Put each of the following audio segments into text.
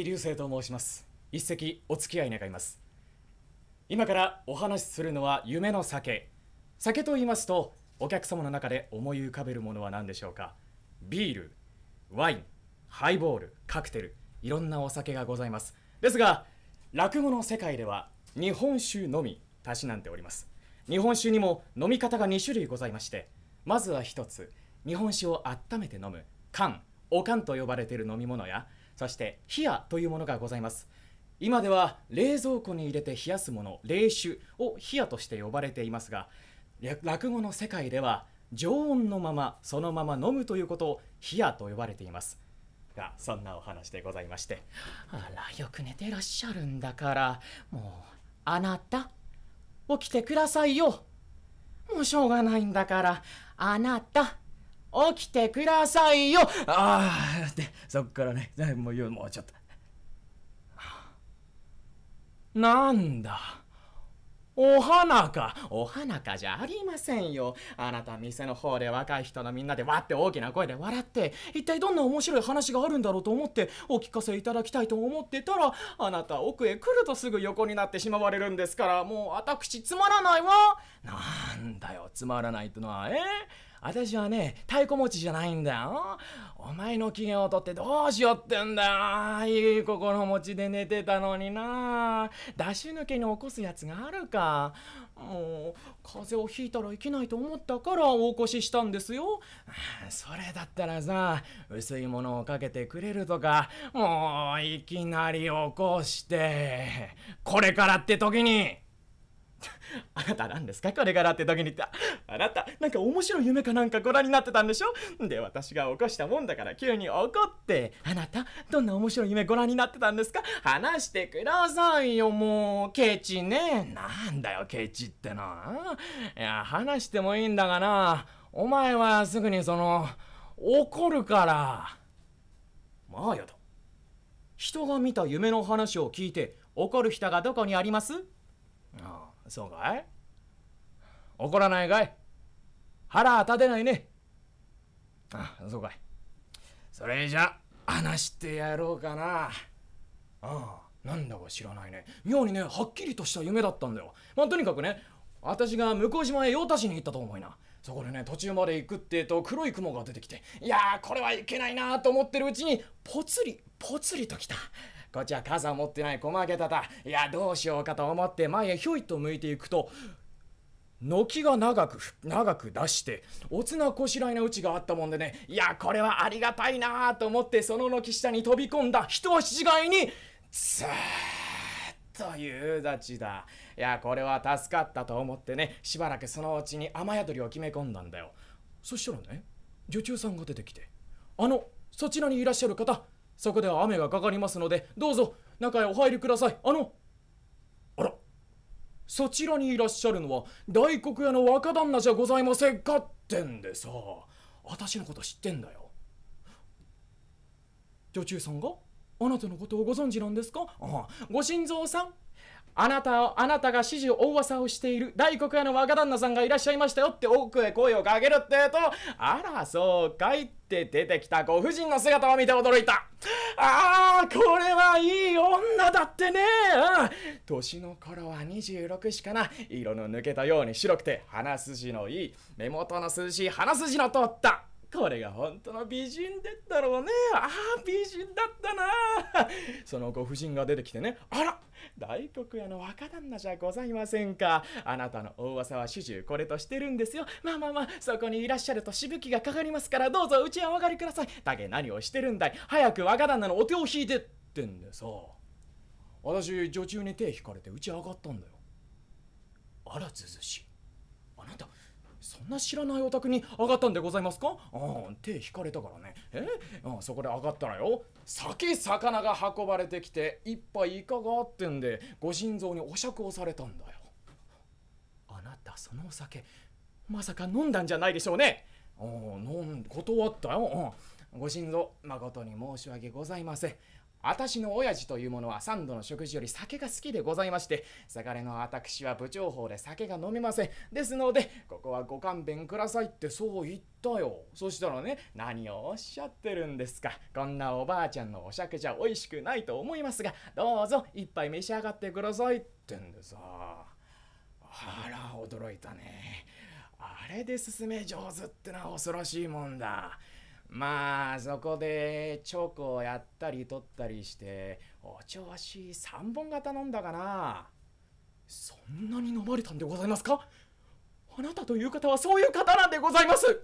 木星と申します一席お付き合い願います今からお話しするのは夢の酒酒と言いますとお客様の中で思い浮かべるものは何でしょうかビールワインハイボールカクテルいろんなお酒がございますですが落語の世界では日本酒のみたしなんでおります日本酒にも飲み方が2種類ございましてまずは1つ日本酒を温めて飲む缶おかんと呼ばれている飲み物やそして冷やというものがございます今では冷蔵庫に入れて冷やすもの冷酒を冷やとして呼ばれていますが落語の世界では常温のままそのまま飲むということを冷やと呼ばれていますがそんなお話でございましてあらよく寝てらっしゃるんだからもうあなた起きてくださいよもうしょうがないんだからあなた起きてくださいよああってそっからねもうもうちょっとなんだお花かお花かじゃありませんよあなた店の方で若い人のみんなでわって大きな声で笑って一体どんな面白い話があるんだろうと思ってお聞かせいただきたいと思ってたらあなた奥へ来るとすぐ横になってしまわれるんですからもう私つまらないわなんだよつまらないってのはえー私はね、太鼓持ちじゃないんだよ。お前の機嫌をとってどうしようってんだよ。いい心持ちで寝てたのにな。出し抜けに起こすやつがあるか。もう、風邪をひいたらいけないと思ったから大越ししたんですよ。それだったらさ、薄いものをかけてくれるとか、もういきなり起こして、これからって時に。あなた何ですかこれからって時に言った。あなた、なんか面白い夢かなんかご覧になってたんでしょで、私が起こしたもんだから急に怒って。あなた、どんな面白い夢ご覧になってたんですか話してくださいよ、もう。ケチね。なんだよ、ケチってな。いや、話してもいいんだがな。お前はすぐにその、怒るから。まあやだ。人が見た夢の話を聞いて怒る人がどこにありますそうかい怒らないかい腹立てないね。あ、そうかい。それじゃ、話してやろうかな。ああ、なんだか知らないね。妙にね、はっきりとした夢だったんだよ。まあ、とにかくね、私が向島へ用足しに行ったと思いな。そこでね、途中まで行くってえと黒い雲が出てきて、いやー、これはいけないなーと思ってるうちに、ぽつり、ぽつりと来た。こっちは傘持ってない小負けたたいやどうしようかと思って前へひょいと向いていくと軒が長く長く出しておつなこしらいなうちがあったもんでねいやこれはありがたいなと思ってその軒下に飛び込んだ一足違いにずーっと夕立ちだいやこれは助かったと思ってねしばらくそのうちに雨宿りを決め込んだんだよそしたらね女中さんが出てきて「あのそちらにいらっしゃる方そこでは雨がかかりますのでどうぞ中へお入りくださいあのあらそちらにいらっしゃるのは大黒屋の若旦那じゃございませんかってんでさ私のこと知ってんだよ女中さんがあなたのことをご存知なんですかああご心臓さんあなたあなたが指示を大噂をしている大黒屋の若旦那さんがいらっしゃいましたよって奥へ声をかけるってとあらそうかいって出てきたご婦人の姿を見て驚いたああこれはいい女だってね、うん、年の頃は26しかな色の抜けたように白くて鼻筋のいい目元の涼しい鼻筋の通ったこれが本当の美人だったろうね。ああ、美人だったな。そのご婦人が出てきてね、あら大黒屋の若旦那じゃございませんか。あなたの大噂は主従これとしてるんですよ。まあまあまあ、そこにいらっしゃるとしぶきがかかりますから、どうぞうちへお上がりください。だけ何をしてるんだい。早く若旦那のお手を引いてってんでさ。私、女中に手引かれてうち上がったんだよ。あら、ずずしい。あなた、そんな知らないお宅に上がったんでございますかああ手引かれたからねえああそこで上がったらよ酒、魚が運ばれてきて一杯いかがあってんでご心臓にお酌をされたんだよあなたそのお酒まさか飲んだんじゃないでしょうねああ飲ん断ったよ、うん、ご心臓誠に申し訳ございません私の親父というものは三度の食事より酒が好きでございまして、がれの私は部長法で酒が飲めません。ですので、ここはご勘弁くださいってそう言ったよ。そしたらね、何をおっしゃってるんですか。こんなおばあちゃんのお酒じゃ美味しくないと思いますが、どうぞ一杯召し上がってくださいってんでさ。あら、驚いたね。あれで進め上手ってのは恐ろしいもんだ。まあそこでチョコをやったり取ったりしてお調子3本が頼んだかなそんなに飲まれたんでございますかあなたという方はそういう方なんでございます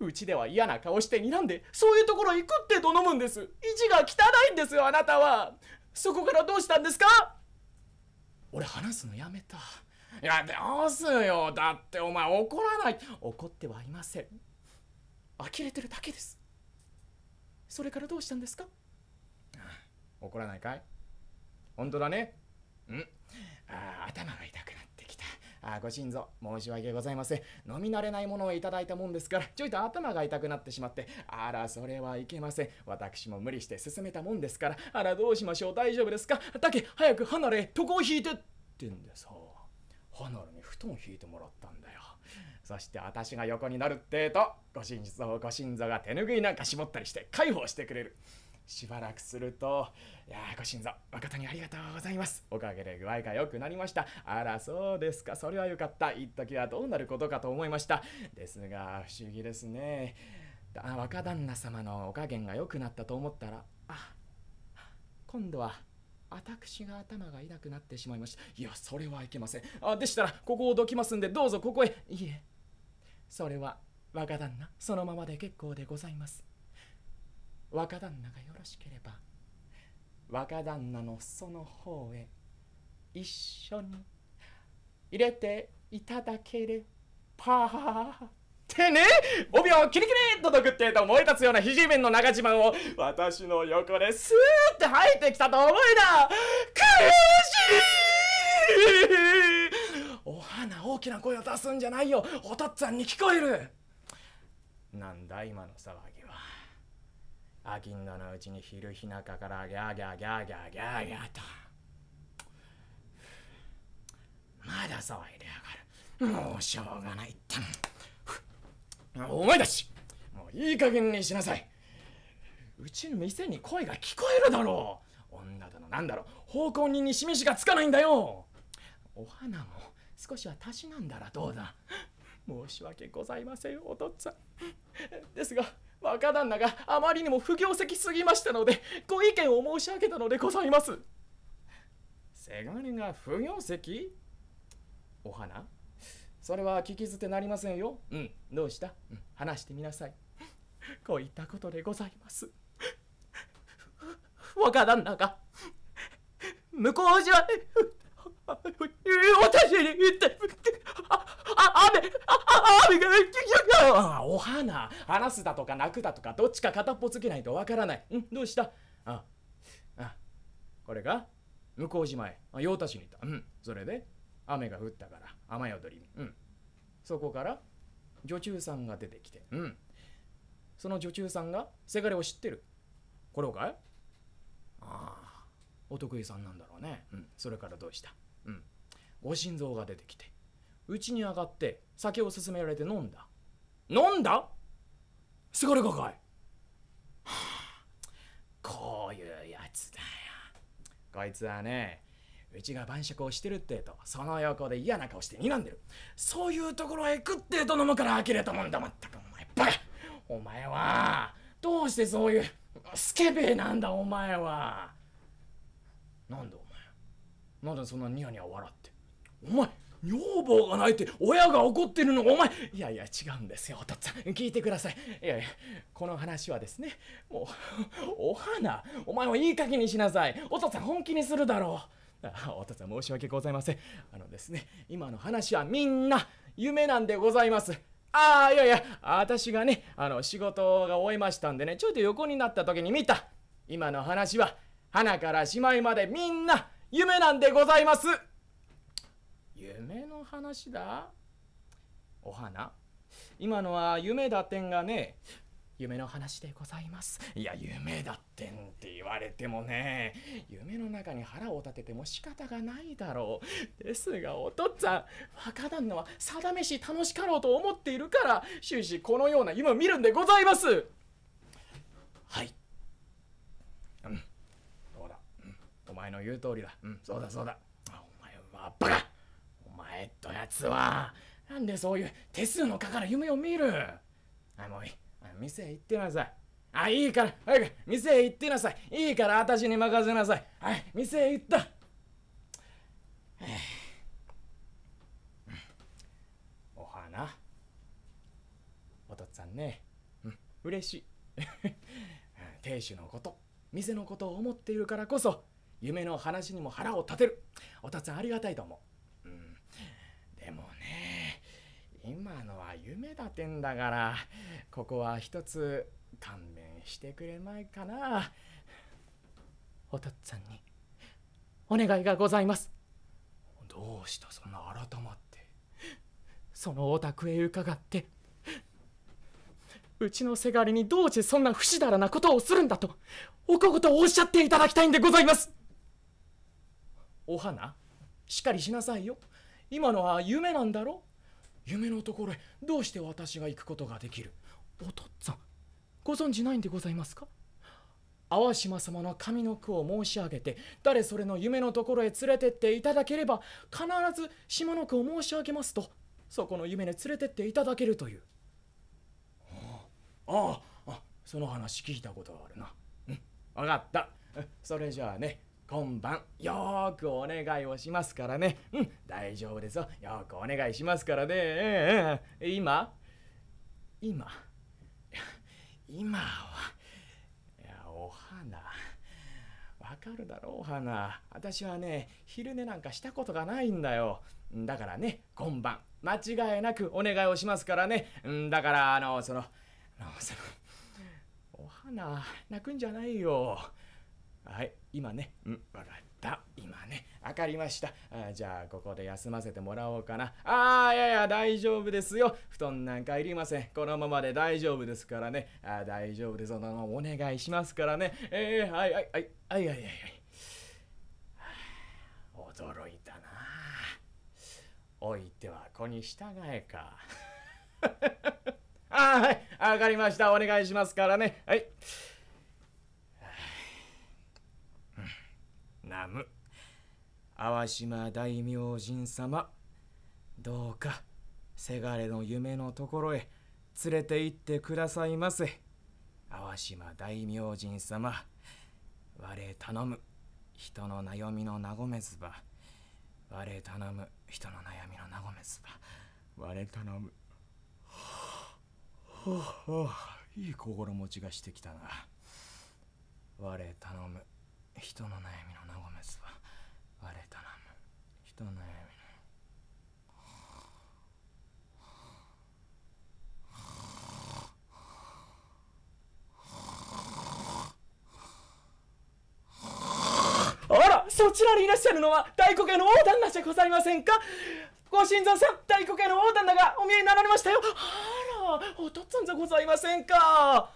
うちでは嫌な顔して睨んでそういうところ行くってと飲むんです意地が汚いんですよあなたはそこからどうしたんですか俺話すのやめたいやどうすよだってお前怒らない怒ってはいません呆れてるだけですそれからどうしたんですか怒らないかい本当だねうんあ頭が痛くなってきたあご心臓申し訳ございません飲み慣れないものをいただいたもんですからちょいと頭が痛くなってしまってあらそれはいけません私も無理して進めたもんですからあらどうしましょう大丈夫ですかだけ早く離れ床を引いてってんでさ離れに布団を引いてもらったんだよそして私が横になるってとご親族ご心臓が手ぬぐいなんか絞ったりして介抱してくれるしばらくすると「いやご親族誠にありがとうございますおかげで具合が良くなりましたあらそうですかそれはよかった一時はどうなることかと思いましたですが不思議ですねあ若旦那様のお加減が良くなったと思ったらあ今度は私が頭が痛くなってしまいました。いや、それはいけません。あでしたら、ここをどきますんで、どうぞここへ。いえ、それは若旦那、そのままで結構でございます。若旦那がよろしければ、若旦那のその方へ一緒に入れていただければ。ってね帯秒キリキリっととくってえと燃え立つようなひじめんの長自慢を私の横でスーって入ってきたと思いだ悔しいお花大きな声を出すんじゃないよお父っつぁんに聞こえるなんだ今の騒ぎはあきんどのうちに昼日中からギャーギャーギャーギャーギャーギャーとまだ騒いでやがるもうしょうがないってお前たちもういい加減にしなさいうちの店に声が聞こえるだろう女だの何だろう奉公人に示しがつかないんだよお花も少しはたしなんだらどうだ申し訳ございませんお父っつぁんですが若旦那があまりにも不行席すぎましたのでご意見を申し上げたのでございますせがれが不行席。お花それは聞き捨てなりませんようんどうした、うん、話してみなさい こういったことでございます 若旦那が向こうじゃ私に言ってあ雨あ雨があお花話すだとか泣くだとかどっちか片っぽつけないとわからないうんどうしたああこれが向こう島へ用足しに行ったうんそれで雨が降ったから雨宿りうんそこから女中さんが出てきて、うん、その女中さんがせがれを知ってる。これをかいああ、お得意さんなんだろうね。うん、それからどうしたうん。ご心臓が出てきて、うちに上がって酒を勧められて飲んだ。飲んだせがれがかい、はあ、こういうやつだよ。こいつはね、うちが晩酌をしてるってえとその横で嫌な顔して睨んでるそういうところへ行くってえと飲むから呆れたもんだまったくお前バカお前はどうしてそういうスケベなんだお前はなんだお前なんでそんなニヤニヤ笑ってお前女房が泣いて親が怒ってるのお前いやいや違うんですよお父っつぁん聞いてくださいいやいやこの話はですねもうお花お前はいい加減にしなさいお父っつぁん本気にするだろうあ お父さん申し訳ございません。あのですね、今の話はみんな夢なんでございます。ああ、いやいや、私がね、あの仕事が終えましたんでね、ちょっと横になった時に見た。今の話は、花からしまいまでみんな夢なんでございます。夢の話だお花今のは夢だってんがね、夢の話でございますいや夢だってんって言われてもね夢の中に腹を立てても仕方がないだろうですがお父っつぁん若旦那は定めし楽しかろうと思っているから終始このような夢を見るんでございますはいうんそうだ、うん、お前の言う通りだうんそうだそうだお前はバカお前とやつはなんでそういう手数のかかる夢を見るあもういい店行ってなさい。あ、いいから、早く、店へ行ってなさい。いいから、私に任せなさい。はい、店へ行った。お花。お父っさんね、うん、嬉しい。亭主のこと、店のことを思っているからこそ、夢の話にも腹を立てる。お父っさん、ありがたいと思う。今のは夢だてんだからここは一つ勘弁してくれまいかなお父っつぁんにお願いがございますどうしたそんな改まってそのお宅へ伺ってうちのせがれにどうしてそんな不死だらなことをするんだとお小言をおっしゃっていただきたいんでございますお花しっかりしなさいよ今のは夢なんだろ夢のところへどうして私が行くことができるお父っつぁんご存じないんでございますか淡島様の神の句を申し上げて誰それの夢のところへ連れてっていただければ必ず島の句を申し上げますとそこの夢に連れてっていただけるというあああその話聞いたことがあるなうん分かったそれじゃあね今晩よーくお願いをしますからねうん大丈夫ですよよーくお願いしますからね、うん、今今 今はいやお花わかるだろうお花私はね昼寝なんかしたことがないんだよだからね今晩間違いなくお願いをしますからねんだからあのそのあのそのお花泣くんじゃないよはい今ね、うん、笑かった。今ね、わかりました。あじゃあ、ここで休ませてもらおうかな。ああ、いやいや、大丈夫ですよ。布団なんかいりません。このままで大丈夫ですからね。あ大丈夫です。そのお願いしますからね。えー、はいはいはい、はいはいはいはい。驚いたな。おいては子に従えか。ああ、はい、わかりました。お願いしますからね。はい。ナム淡島大明神様どうかせがれの夢のところへ連れて行ってくださいませ淡島大明神様我頼む人の悩みの和めずば我頼む人の悩みの和めずば我頼むはあ、はあ、いい心持ちがしてきたな我頼む人の悩みのなごめすはあれな人の悩みのあらそちらにいらっしゃるのは大黒屋の大旦那じゃございませんかご心臓さん大黒屋の大旦那がお見えになられましたよあらお父っつんじゃございませんか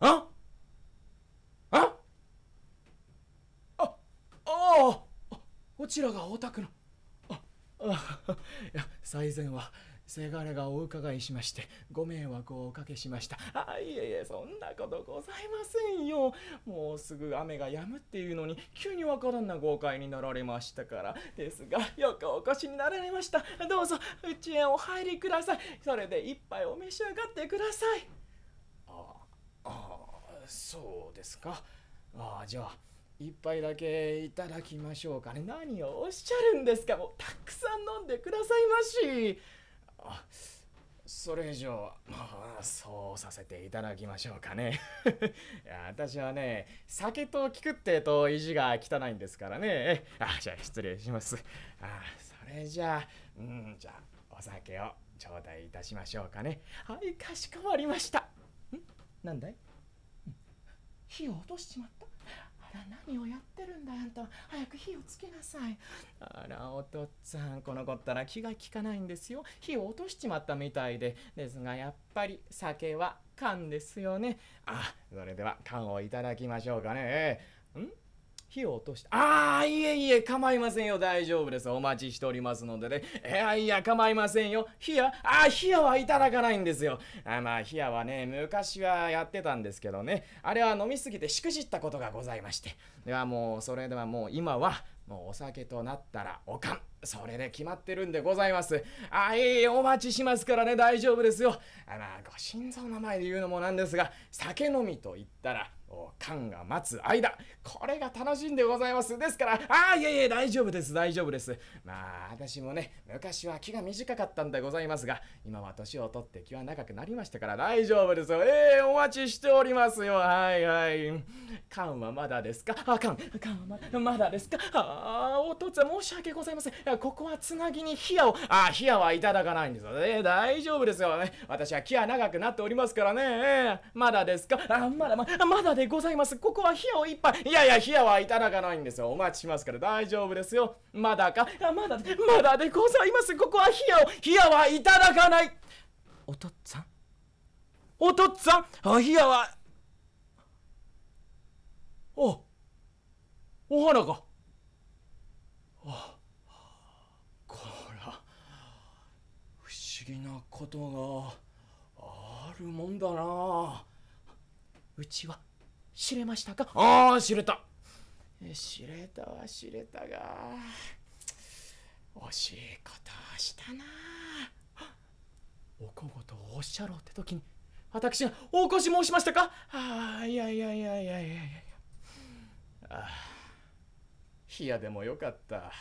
あちらが大田のああ いや最善はせがれがお伺いしましてご迷惑をおかけしましたあいえいえそんなことございませんよもうすぐ雨が止むっていうのに急にわからんな豪快になられましたからですがよくお越しになられましたどうぞうちへお入りくださいそれで一杯お召し上がってくださいああそうですかああじゃあ一杯だけいただきましょうかね何をおっしゃるんですかもうたくさん飲んでくださいましあそれ以上まあそうさせていただきましょうかね いや私はね酒と聞くってと意地が汚いんですからねあじゃあ失礼しますあそれじゃあうんじゃあお酒を頂戴いたしましょうかねはいかしこまりましたんなんだい火を落としちまったら何をやってるんだあんた早く火をつけなさいあらお父っつぁんこの子ったら気が利かないんですよ火を落としちまったみたいでですがやっぱり酒は缶ですよねあそれでは缶をいただきましょうかねん火を落として、ああ、いえいえ、構いませんよ、大丈夫です。お待ちしておりますのでね。いやいや、構いませんよ。火や、ああ、火やはいただかないんですよ。あまあ、火やはね、昔はやってたんですけどね、あれは飲みすぎてしくじったことがございまして。ではもう、それではもう今は、もうお酒となったらおかん。それで決まってるんでございます。あ、いええお待ちしますからね、大丈夫ですよ。あまあ、ご心臓の前で言うのもなんですが、酒飲みと言ったら、缶が待つ間これが楽しんでございますですからああいえいえ大丈夫です大丈夫ですまあ私もね昔は気が短かったんでございますが今は年を取って気は長くなりましたから大丈夫ですよええー、お待ちしておりますよはいはい缶はまだですかあ缶缶はままだですかああお父さん申し訳ございませんここはつなぎに冷やをああ冷やはいただかないんですよえー、大丈夫ですよね私は気は長くなっておりますからね、えー、まだですかあまだままだでございます。ここは冷やをいっぱい。いやいや、冷やはいただかないんですよ。お待ちしますから大丈夫ですよ。まだか。あ、まだ、まだでございます。ここは冷やを、冷やはいただかない。おとっつぁんおとっつぁんあ、冷やは。お、お花か。あ、こら、不思議なことがあるもんだな。うちは知れましたかああ、知れた。知れたは知れたが、惜しいことをしたな。おこごをおっしゃろうって時に、私がお越し申しましたかああ、いやいやいやいやいやいや。ああ、冷やでもよかった。